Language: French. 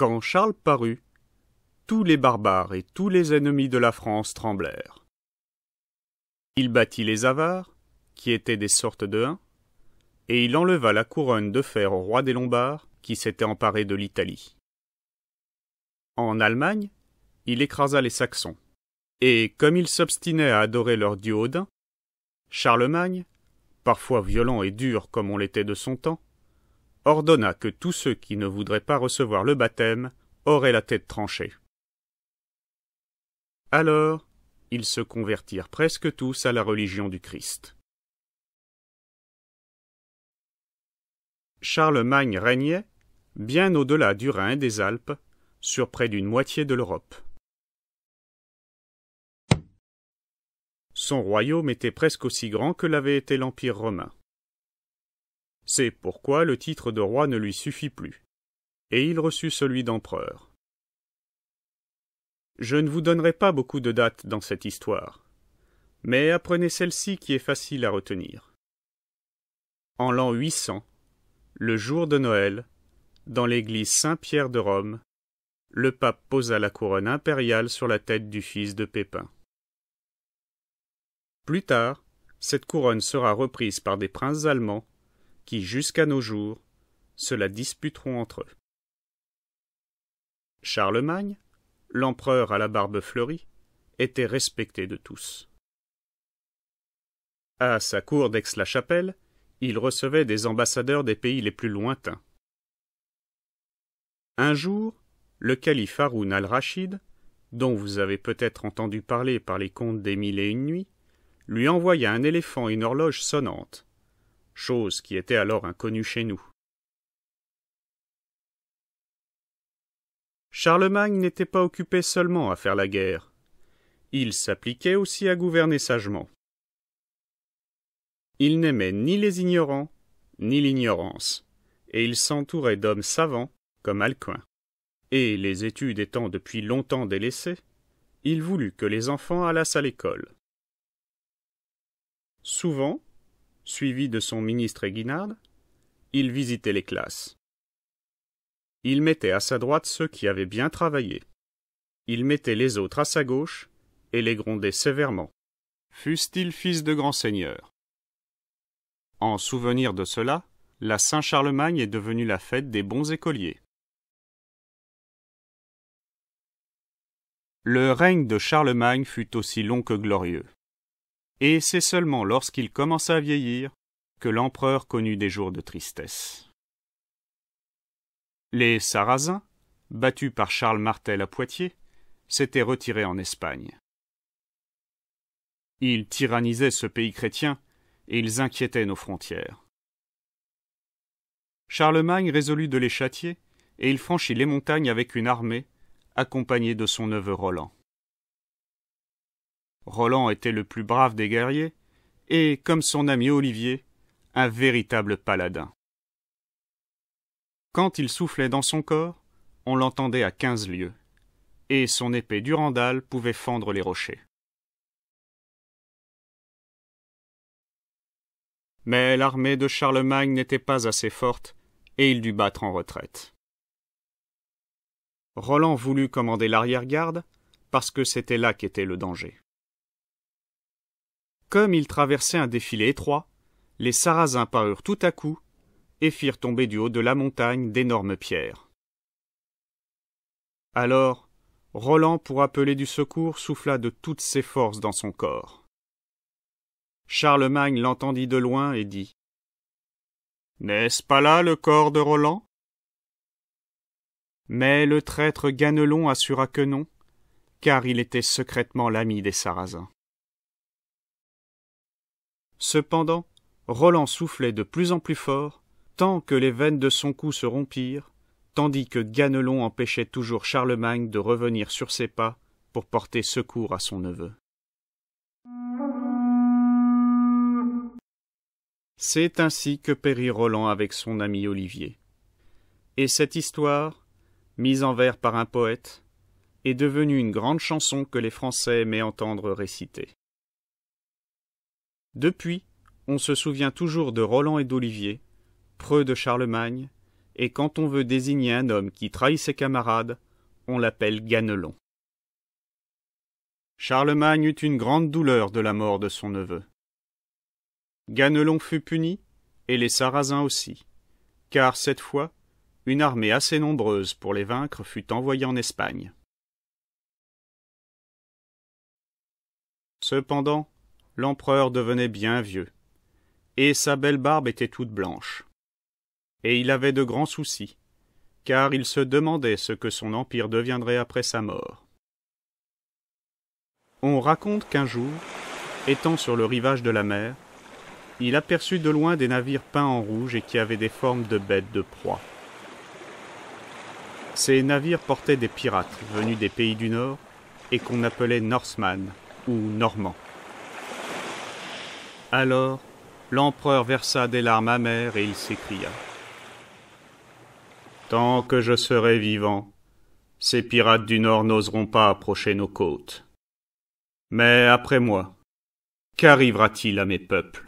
Quand Charles parut, tous les barbares et tous les ennemis de la France tremblèrent. Il battit les avares, qui étaient des sortes de Huns, et il enleva la couronne de fer au roi des Lombards, qui s'était emparé de l'Italie. En Allemagne, il écrasa les Saxons, et comme ils s'obstinaient à adorer leur dieu Odin, Charlemagne, parfois violent et dur comme on l'était de son temps, ordonna que tous ceux qui ne voudraient pas recevoir le baptême auraient la tête tranchée. Alors, ils se convertirent presque tous à la religion du Christ. Charlemagne régnait, bien au-delà du Rhin et des Alpes, sur près d'une moitié de l'Europe. Son royaume était presque aussi grand que l'avait été l'Empire romain. C'est pourquoi le titre de roi ne lui suffit plus. Et il reçut celui d'empereur. Je ne vous donnerai pas beaucoup de dates dans cette histoire, mais apprenez celle-ci qui est facile à retenir. En l'an 800, le jour de Noël, dans l'église Saint-Pierre de Rome, le pape posa la couronne impériale sur la tête du fils de Pépin. Plus tard, cette couronne sera reprise par des princes allemands qui, jusqu'à nos jours, se la disputeront entre eux. Charlemagne, l'empereur à la barbe fleurie, était respecté de tous. À sa cour d'Aix-la-Chapelle, il recevait des ambassadeurs des pays les plus lointains. Un jour, le calife Haroun al-Rachid, dont vous avez peut-être entendu parler par les contes des Mille et une nuits, lui envoya un éléphant et une horloge sonnante, chose qui était alors inconnue chez nous. Charlemagne n'était pas occupé seulement à faire la guerre. Il s'appliquait aussi à gouverner sagement. Il n'aimait ni les ignorants, ni l'ignorance, et il s'entourait d'hommes savants comme Alcuin. Et, les études étant depuis longtemps délaissées, il voulut que les enfants allassent à l'école. Souvent, suivi de son ministre Guinard, il visitait les classes. Il mettait à sa droite ceux qui avaient bien travaillé. Il mettait les autres à sa gauche et les grondait sévèrement, fussent-ils fils de grands seigneurs. En souvenir de cela, la Saint-Charlemagne est devenue la fête des bons écoliers. Le règne de Charlemagne fut aussi long que glorieux et c'est seulement lorsqu'il commença à vieillir que l'empereur connut des jours de tristesse. Les Sarrasins, battus par Charles Martel à Poitiers, s'étaient retirés en Espagne. Ils tyrannisaient ce pays chrétien et ils inquiétaient nos frontières. Charlemagne résolut de les châtier et il franchit les montagnes avec une armée, accompagnée de son neveu Roland. Roland était le plus brave des guerriers, et, comme son ami Olivier, un véritable paladin. Quand il soufflait dans son corps, on l'entendait à quinze lieues, et son épée Durandal pouvait fendre les rochers. Mais l'armée de Charlemagne n'était pas assez forte, et il dut battre en retraite. Roland voulut commander l'arrière-garde, parce que c'était là qu'était le danger. Comme ils traversaient un défilé étroit, les Sarrasins parurent tout à coup et firent tomber du haut de la montagne d'énormes pierres. Alors, Roland, pour appeler du secours, souffla de toutes ses forces dans son corps. Charlemagne l'entendit de loin et dit N'est-ce pas là le corps de Roland Mais le traître Ganelon assura que non, car il était secrètement l'ami des Sarrasins. Cependant, Roland soufflait de plus en plus fort, tant que les veines de son cou se rompirent, tandis que Ganelon empêchait toujours Charlemagne de revenir sur ses pas pour porter secours à son neveu. C'est ainsi que périt Roland avec son ami Olivier. Et cette histoire, mise en vers par un poète, est devenue une grande chanson que les Français aimaient entendre réciter. Depuis, on se souvient toujours de Roland et d'Olivier, preux de Charlemagne, et quand on veut désigner un homme qui trahit ses camarades, on l'appelle Ganelon. Charlemagne eut une grande douleur de la mort de son neveu. Ganelon fut puni, et les Sarrasins aussi, car cette fois, une armée assez nombreuse pour les vaincre fut envoyée en Espagne. Cependant, l'empereur devenait bien vieux, et sa belle barbe était toute blanche. Et il avait de grands soucis, car il se demandait ce que son empire deviendrait après sa mort. On raconte qu'un jour, étant sur le rivage de la mer, il aperçut de loin des navires peints en rouge et qui avaient des formes de bêtes de proie. Ces navires portaient des pirates venus des pays du Nord et qu'on appelait Norseman ou Normand. Alors, l'empereur versa des larmes amères et il s'écria Tant que je serai vivant, ces pirates du Nord n'oseront pas approcher nos côtes. Mais après moi, qu'arrivera-t-il à mes peuples